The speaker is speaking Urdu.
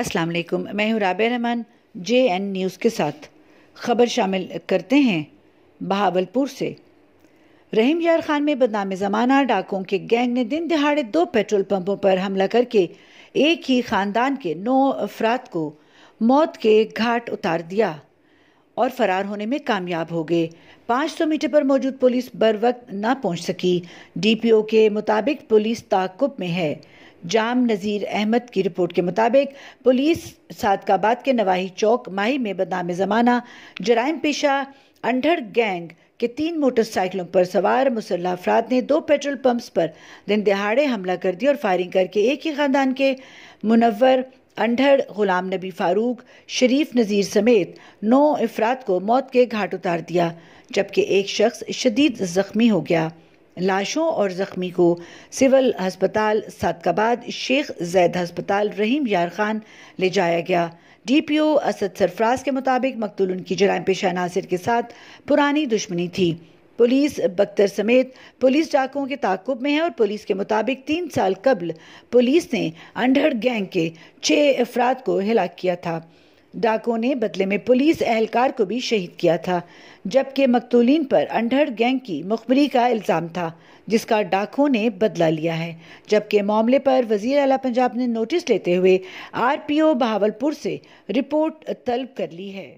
السلام علیکم میں ہوں رابع رحمان جے این نیوز کے ساتھ خبر شامل کرتے ہیں بہاول پور سے رحیم یار خان میں بدنام زمانہ ڈاکوں کے گینگ نے دن دہاڑے دو پیٹرول پمپوں پر حملہ کر کے ایک ہی خاندان کے نو افراد کو موت کے گھاٹ اتار دیا اور فرار ہونے میں کامیاب ہو گئے پانچ سو میٹر پر موجود پولیس بر وقت نہ پہنچ سکی ڈی پی او کے مطابق پولیس تعاقب میں ہے جام نذیر احمد کی رپورٹ کے مطابق پولیس سادقہ آباد کے نواہی چوک ماہی میں بدنام زمانہ جرائم پیشہ انڈڑ گینگ کے تین موٹر سائیکلوں پر سوار مسلح افراد نے دو پیٹرول پمپس پر دن دہاڑے حملہ کر دیا اور فائرنگ کر کے ایک ہی خاندان کے منور انڈھڑ غلام نبی فاروق شریف نذیر سمیت نو افراد کو موت کے گھاٹ اتار دیا جبکہ ایک شخص شدید زخمی ہو گیا لاشوں اور زخمی کو سول ہسپتال سادقہ شیخ زید ہسپتال رحیم یار خان لے جایا گیا ڈی پی او اسد سرفراز کے مطابق مقتول ان کی جرائم پیشہ عناصر کے ساتھ پرانی دشمنی تھی پولیس بکتر سمیت پولیس ڈاکوں کے تعاقب میں ہے اور پولیس کے مطابق تین سال قبل پولیس نے انڈھڑ گینگ کے چھ افراد کو ہلاک کیا تھا ڈاکوں نے بدلے میں پولیس اہلکار کو بھی شہید کیا تھا جبکہ مقتولین پر انڈھڑ گینگ کی مخبری کا الزام تھا جس کا ڈاکوں نے بدلہ لیا ہے جبکہ معاملے پر وزیر اعلیٰ پنجاب نے نوٹس لیتے ہوئے آر پی او بہاول پور سے رپورٹ طلب کر لی ہے